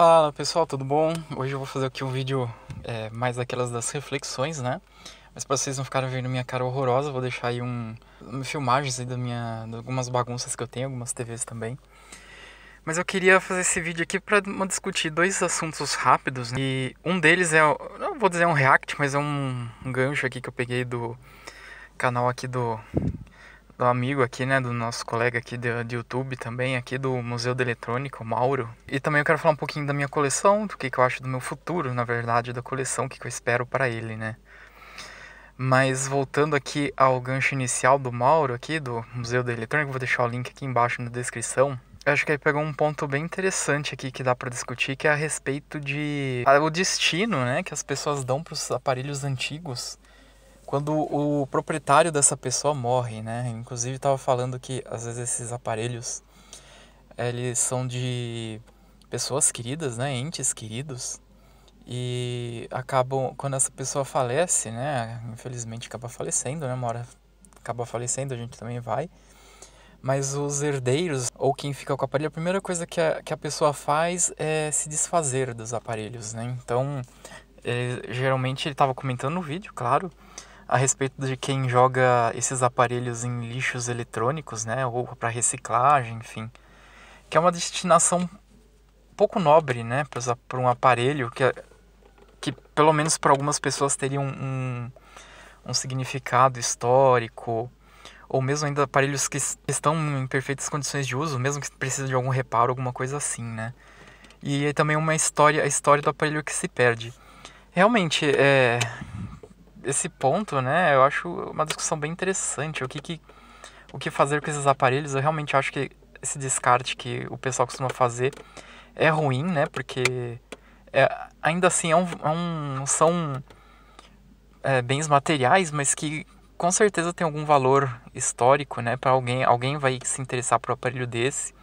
Fala pessoal, tudo bom? Hoje eu vou fazer aqui um vídeo é, mais daquelas das reflexões, né? Mas pra vocês não ficarem vendo minha cara horrorosa, vou deixar aí um, um filmagens aí da minha, de algumas bagunças que eu tenho, algumas TVs também. Mas eu queria fazer esse vídeo aqui para discutir dois assuntos rápidos. Né? E um deles é, não vou dizer um react, mas é um, um gancho aqui que eu peguei do canal aqui do do amigo aqui, né, do nosso colega aqui de, de YouTube também, aqui do Museu de Eletrônica, o Mauro. E também eu quero falar um pouquinho da minha coleção, do que, que eu acho do meu futuro, na verdade, da coleção, o que, que eu espero para ele, né. Mas voltando aqui ao gancho inicial do Mauro aqui, do Museu da Eletrônica, vou deixar o link aqui embaixo na descrição. Eu acho que ele pegou um ponto bem interessante aqui que dá para discutir, que é a respeito de ah, o destino, né, que as pessoas dão para os aparelhos antigos quando o proprietário dessa pessoa morre, né? Inclusive estava falando que às vezes esses aparelhos eles são de pessoas queridas, né? Entes queridos e acabam quando essa pessoa falece, né? Infelizmente acaba falecendo, né? Uma hora acaba falecendo, a gente também vai. Mas os herdeiros ou quem fica com o aparelho, a primeira coisa que a, que a pessoa faz é se desfazer dos aparelhos, né? Então, ele, eh, geralmente ele estava comentando no vídeo, claro, a respeito de quem joga esses aparelhos em lixos eletrônicos, né, ou para reciclagem, enfim, que é uma destinação pouco nobre, né, para um aparelho que, que pelo menos para algumas pessoas teria um, um, um, significado histórico, ou mesmo ainda aparelhos que estão em perfeitas condições de uso, mesmo que precisem de algum reparo, alguma coisa assim, né. E é também uma história, a história do aparelho que se perde. Realmente, é, esse ponto, né, eu acho uma discussão bem interessante. O que, que, o que fazer com esses aparelhos? Eu realmente acho que esse descarte que o pessoal costuma fazer é ruim, né? Porque é, ainda assim é um, é um são é, bens materiais, mas que com certeza tem algum valor histórico, né? Para alguém, alguém vai se interessar por um aparelho desse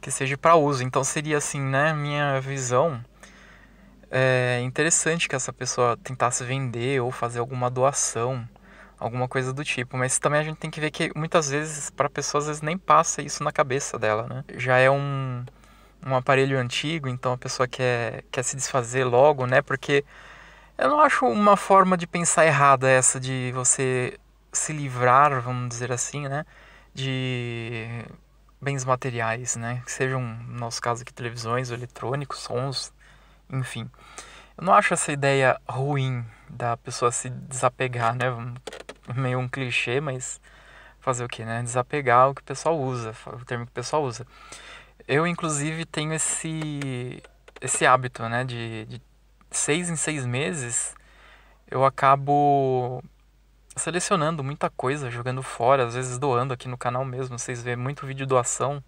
que seja para uso. Então seria assim, né? Minha visão é interessante que essa pessoa tentasse vender ou fazer alguma doação, alguma coisa do tipo, mas também a gente tem que ver que muitas vezes para pessoas às vezes nem passa isso na cabeça dela, né? Já é um, um aparelho antigo, então a pessoa quer quer se desfazer logo, né? Porque eu não acho uma forma de pensar errada essa de você se livrar, vamos dizer assim, né, de bens materiais, né, que sejam, no nosso caso aqui, televisões, eletrônicos, sons, enfim, eu não acho essa ideia ruim da pessoa se desapegar, né? Meio um clichê, mas fazer o que, né? Desapegar é o que o pessoal usa, o termo que o pessoal usa. Eu, inclusive, tenho esse, esse hábito, né? De, de seis em seis meses, eu acabo selecionando muita coisa, jogando fora, às vezes doando aqui no canal mesmo. Vocês vêem muito vídeo doação,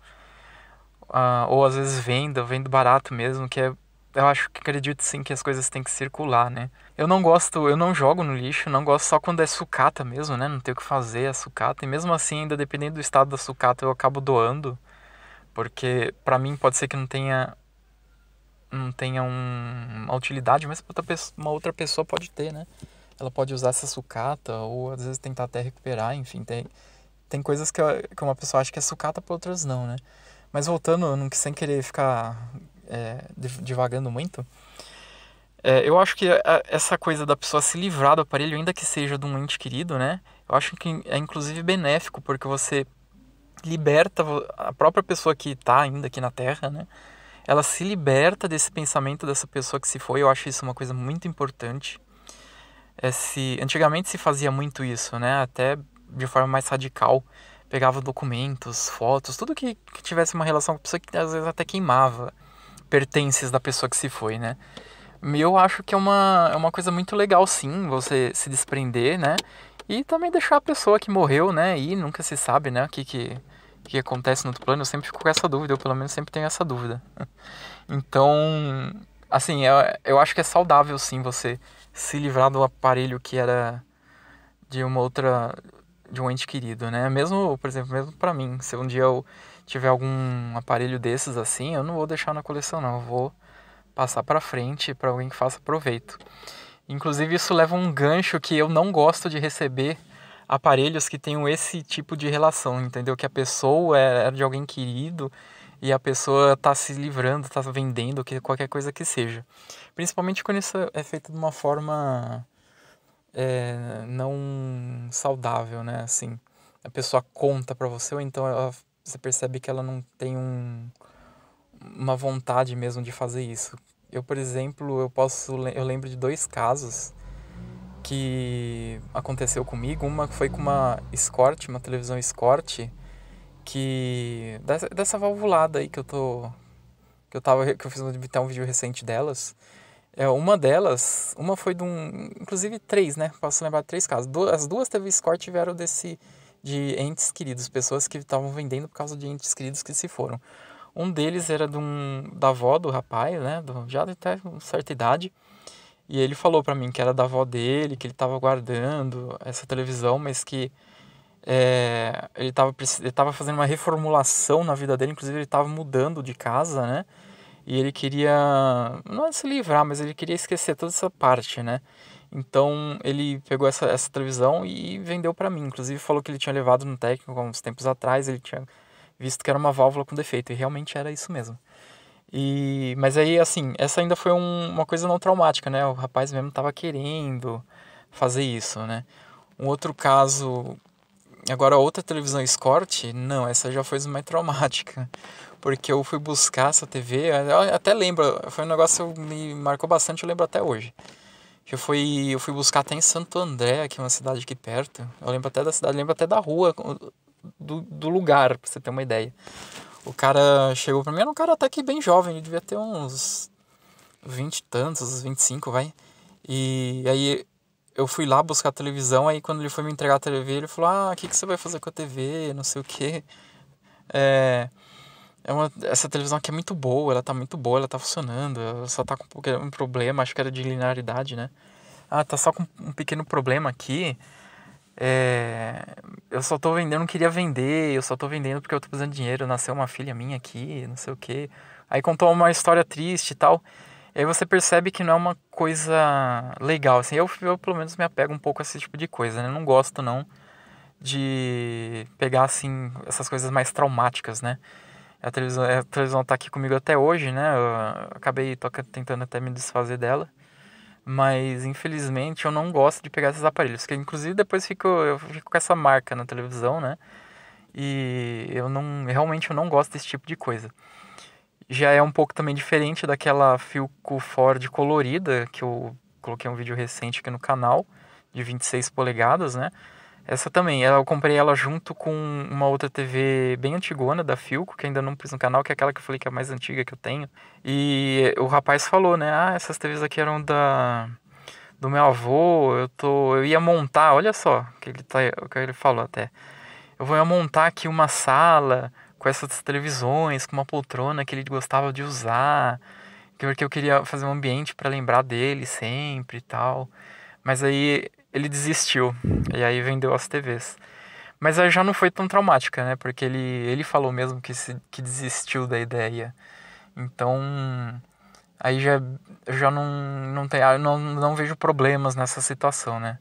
uh, ou às vezes venda, vendo barato mesmo, que é eu acho que acredito sim que as coisas têm que circular, né? Eu não gosto, eu não jogo no lixo, não gosto só quando é sucata mesmo, né? Não tem o que fazer, a é sucata. E mesmo assim, ainda dependendo do estado da sucata, eu acabo doando. Porque para mim pode ser que não tenha não tenha um, uma utilidade, mas outra pessoa, uma outra pessoa pode ter, né? Ela pode usar essa sucata ou às vezes tentar até recuperar, enfim, tem, tem coisas que, que uma pessoa acha que é sucata, para outras não, né? Mas voltando, não sem querer ficar é, divagando muito, é, eu acho que a, essa coisa da pessoa se livrar do aparelho, ainda que seja de um ente querido, né? Eu acho que é inclusive benéfico, porque você liberta a própria pessoa que está ainda aqui na Terra, né? Ela se liberta desse pensamento dessa pessoa que se foi. Eu acho isso uma coisa muito importante. É se, antigamente se fazia muito isso, né? Até de forma mais radical pegava documentos, fotos, tudo que, que, tivesse uma relação com a pessoa que às vezes até queimava pertences da pessoa que se foi, né? eu acho que é uma, é uma coisa muito legal, sim, você se desprender, né? E também deixar a pessoa que morreu, né? E nunca se sabe, né? O que, que, que acontece no outro plano. Eu sempre fico com essa dúvida, eu pelo menos sempre tenho essa dúvida. Então, assim, eu, eu acho que é saudável, sim, você se livrar do aparelho que era de uma outra. de um ente querido, né? Mesmo, por exemplo, mesmo para mim, se um dia eu tiver algum aparelho desses assim, eu não vou deixar na coleção não, eu vou passar para frente para alguém que faça proveito. Inclusive isso leva um gancho que eu não gosto de receber aparelhos que tenham esse tipo de relação, entendeu? Que a pessoa é, é de alguém querido e a pessoa está se livrando, está vendendo, que qualquer coisa que seja. Principalmente quando isso é feito de uma forma é, não saudável, né? Assim, a pessoa conta para você ou então ela você percebe que ela não tem um, uma vontade mesmo de fazer isso. Eu, por exemplo, eu posso eu lembro de dois casos que aconteceu comigo. Uma foi com uma Escort, uma televisão Escort, que dessa, dessa valvulada aí que eu tô que eu tava que eu fiz um, um vídeo recente delas. É, uma delas, uma foi de um. Inclusive três, né? Posso lembrar de três casos. as duas teve Escort tiveram desse de entes queridos, pessoas que estavam vendendo por causa de entes queridos que se foram. Um deles era de um, da avó do rapaz, né? Do, já até uma certa idade. E ele falou para mim que era da avó dele, que ele estava guardando essa televisão, mas que é, ele estava ele tava fazendo uma reformulação na vida dele, inclusive ele estava mudando de casa, né? e ele queria não é se livrar, mas ele queria esquecer toda essa parte, né? Então ele pegou essa, essa televisão e vendeu para mim. Inclusive falou que ele tinha levado no técnico há uns tempos atrás, ele tinha visto que era uma válvula com defeito e realmente era isso mesmo. E mas aí assim, essa ainda foi um, uma coisa não traumática, né? O rapaz mesmo estava querendo fazer isso, né? Um outro caso Agora, outra televisão Escort, não, essa já foi mais traumática porque eu fui buscar essa TV, eu até lembro, foi um negócio que me marcou bastante, eu lembro até hoje. Eu fui, eu fui buscar até em Santo André, que é uma cidade aqui perto. Eu lembro até da cidade, lembro até da rua, do, do lugar, pra você ter uma ideia. O cara chegou pra mim, era um cara até que bem jovem, ele devia ter uns vinte e tantos, vinte e cinco, vai. E aí eu fui lá buscar a televisão, aí quando ele foi me entregar a TV, ele falou, ah, o que, que você vai fazer com a TV, não sei o quê. É... É uma, essa televisão aqui é muito boa, ela tá muito boa, ela tá funcionando, ela só tá com um problema, acho que era de linearidade, né? Ah, tá só com um pequeno problema aqui. É, eu só tô vendendo, não queria vender, eu só tô vendendo porque eu tô precisando de dinheiro, nasceu uma filha minha aqui, não sei o quê. Aí contou uma história triste e tal. E aí você percebe que não é uma coisa legal, assim. Eu, eu pelo menos me apego um pouco a esse tipo de coisa, né? Eu não gosto não de pegar assim essas coisas mais traumáticas, né? A televisão, é, a televisão tá aqui comigo até hoje, né? Eu acabei toca, tentando até me desfazer dela. Mas, infelizmente, eu não gosto de pegar esses aparelhos. Porque, inclusive, depois fico, eu fico com essa marca na televisão, né? E eu não... Realmente, eu não gosto desse tipo de coisa já é um pouco também diferente daquela Philco Ford colorida que eu coloquei um vídeo recente aqui no canal de 26 polegadas, né? Essa também, eu comprei ela junto com uma outra TV bem antigona da Filco, que ainda não pus no canal, que é aquela que eu falei que é a mais antiga que eu tenho. E o rapaz falou, né? Ah, essas TVs aqui eram da do meu avô, eu tô, eu ia montar, olha só, que ele tá, que ele falou até. Eu vou montar aqui uma sala com essas televisões, com uma poltrona que ele gostava de usar, porque eu queria fazer um ambiente para lembrar dele sempre e tal. Mas aí ele desistiu e aí vendeu as TVs. Mas aí já não foi tão traumática, né? Porque ele, ele falou mesmo que, se, que desistiu da ideia. Então, aí já, já não, não, tem, ah, não, não vejo problemas nessa situação, né?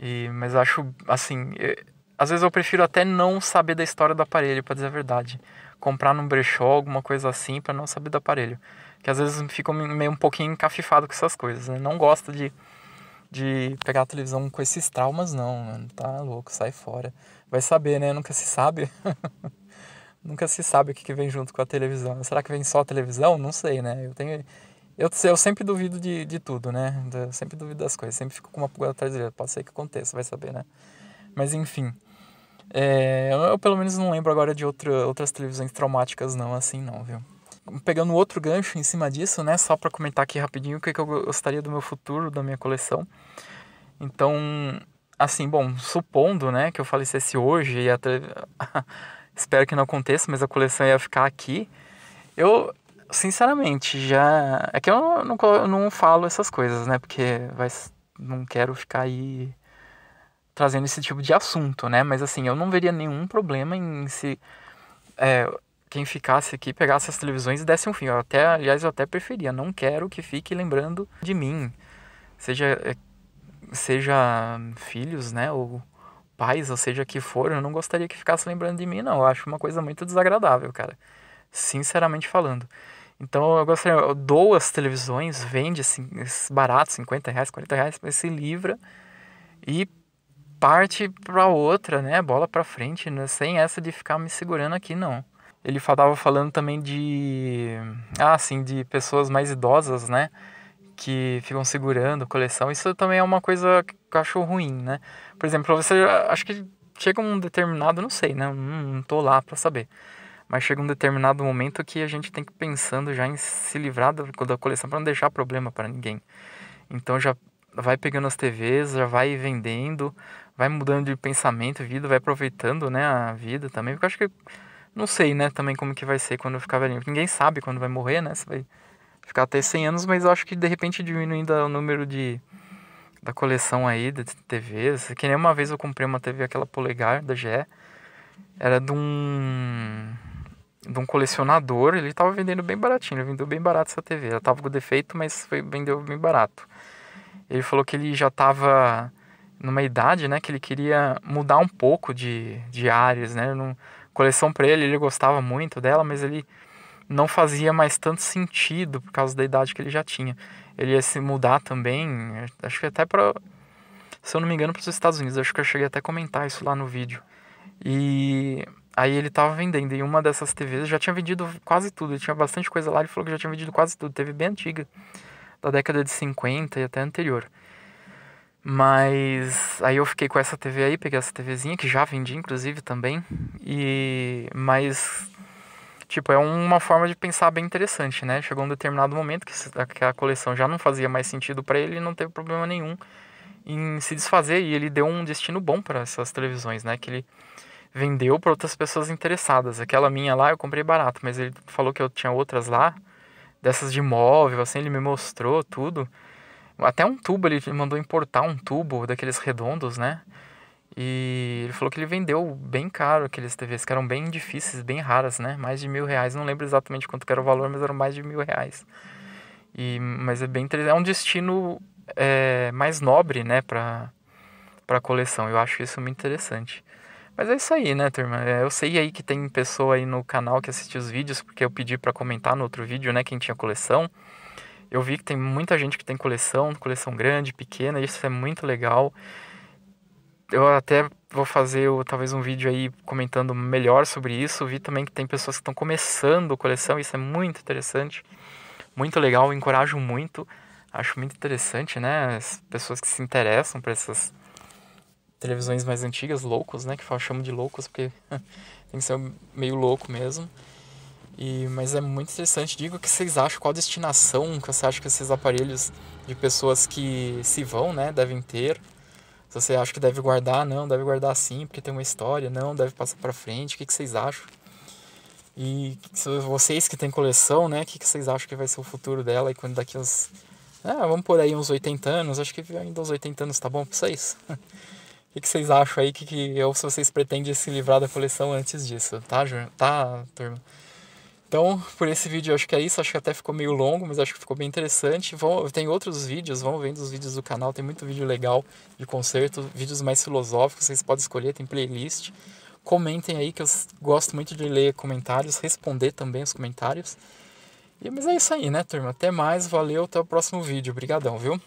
E, mas acho, assim, eu, às vezes eu prefiro até não saber da história do aparelho, para dizer a verdade. Comprar num brechó, alguma coisa assim, para não saber do aparelho. Que às vezes fico meio um pouquinho encafifado com essas coisas, né? Não gosto de de pegar a televisão com esses traumas, não, mano. Tá louco, sai fora. Vai saber, né? Nunca se sabe. Nunca se sabe o que, que vem junto com a televisão. Será que vem só a televisão? Não sei, né? Eu tenho. Eu, eu sempre duvido de, de tudo, né? Eu sempre duvido das coisas. Sempre fico com uma pulga atrás dele. Pode ser que aconteça, vai saber, né? Mas enfim. É, eu, eu, pelo menos não lembro agora de outra, outras televisões traumáticas, não, assim, não, viu? pegando outro gancho em cima disso, né? Só para comentar aqui rapidinho o que, que eu gostaria do meu futuro, da minha coleção. Então, assim, bom, supondo, né, que eu falecesse hoje e até espero que não aconteça, mas a coleção ia ficar aqui. Eu, sinceramente, já é que eu não, não falo essas coisas, né? Porque vai, não quero ficar aí trazendo esse tipo de assunto, né? Mas assim, eu não veria nenhum problema em se é, quem ficasse aqui pegasse as televisões e desse um fim. Eu até, aliás, eu até preferia. Não quero que fique lembrando de mim. Seja, eh, seja filhos, né? Ou pais, ou seja que for. Eu não gostaria que ficasse lembrando de mim, não. Eu acho uma coisa muito desagradável, cara. Sinceramente falando. Então eu gostaria, eu dou as televisões, vende assim, barato, 50 reais, 40 reais, mas se livra e parte para outra, né? Bola para frente, né? sem essa de ficar me segurando aqui, não ele estava falando também de ah sim de pessoas mais idosas né que ficam segurando coleção isso também é uma coisa que eu acho ruim né por exemplo você acho que chega um determinado não sei né não tô lá para saber mas chega um determinado momento que a gente tem que ir pensando já em se livrar da, da coleção para não deixar problema para ninguém então já vai pegando as TVs já vai vendendo vai mudando de pensamento vida vai aproveitando né a vida também porque eu acho que não sei, né, também como que vai ser quando ficar velhinho. Ninguém sabe quando vai morrer, né? Você vai ficar até 100 anos, mas eu acho que de repente diminuindo o número de da coleção aí de TVs. Que nem uma vez eu comprei uma TV aquela polegar da GE. Era de um de um colecionador, ele tava vendendo bem baratinho, ele vendeu bem barato essa TV. Ela tava com defeito, mas foi, vendeu bem barato. Ele falou que ele já tava numa idade, né, que ele queria mudar um pouco de, de áreas, né? Não, coleção para ele, ele gostava muito dela, mas ele não fazia mais tanto sentido por causa da idade que ele já tinha. Ele ia se mudar também, acho que até para, se eu não me engano, para os Estados Unidos. Acho que eu cheguei até a comentar isso lá no vídeo. E aí ele estava vendendo e uma dessas TVs já tinha vendido quase tudo, ele tinha bastante coisa lá, ele falou que já tinha vendido quase tudo, teve bem antiga, da década de 50 e até anterior. Mas aí eu fiquei com essa TV aí, peguei essa TVzinha que já vendi inclusive também. E mas tipo, é uma forma de pensar bem interessante, né? Chegou um determinado momento que a coleção já não fazia mais sentido para ele, não teve problema nenhum em se desfazer e ele deu um destino bom para essas televisões, né? Que ele vendeu para outras pessoas interessadas. Aquela minha lá eu comprei barato, mas ele falou que eu tinha outras lá, dessas de móvel, assim, ele me mostrou tudo. Até um tubo, ele mandou importar um tubo daqueles redondos, né? E ele falou que ele vendeu bem caro aqueles TVs, que eram bem difíceis, bem raras, né? Mais de mil reais. Não lembro exatamente quanto era o valor, mas eram mais de mil reais. E, mas é bem interessante. É um destino é, mais nobre, né? Pra, pra coleção. Eu acho isso muito interessante. Mas é isso aí, né, turma? É, eu sei aí que tem pessoa aí no canal que assistiu os vídeos, porque eu pedi para comentar no outro vídeo, né, quem tinha coleção. Eu vi que tem muita gente que tem coleção, coleção grande, pequena, isso é muito legal. Eu até vou fazer talvez um vídeo aí comentando melhor sobre isso. Vi também que tem pessoas que estão começando coleção, isso é muito interessante, muito legal, encorajo muito. Acho muito interessante, né? As pessoas que se interessam por essas televisões mais antigas, loucos, né? Que chamam de loucos porque tem que ser meio louco mesmo. E, mas é muito interessante. digo o que vocês acham, qual destinação que você acha que esses aparelhos de pessoas que se vão, né, devem ter. Se você acha que deve guardar, não, deve guardar sim, porque tem uma história, não, deve passar para frente. O que, que vocês acham? E vocês que têm coleção, né, o que, que vocês acham que vai ser o futuro dela e quando daqui uns. Ah, vamos por aí uns 80 anos, acho que ainda uns 80 anos tá bom para vocês. O que, que vocês acham aí? Que, que, ou se vocês pretendem se livrar da coleção antes disso, tá, tá turma? Então, por esse vídeo acho que é isso. Acho que até ficou meio longo, mas acho que ficou bem interessante. Vão, tem outros vídeos, vão vendo os vídeos do canal. Tem muito vídeo legal de concerto, vídeos mais filosóficos, vocês podem escolher, tem playlist. Comentem aí, que eu gosto muito de ler comentários, responder também os comentários. E, mas é isso aí, né, turma? Até mais, valeu, até o próximo vídeo. Obrigadão, viu?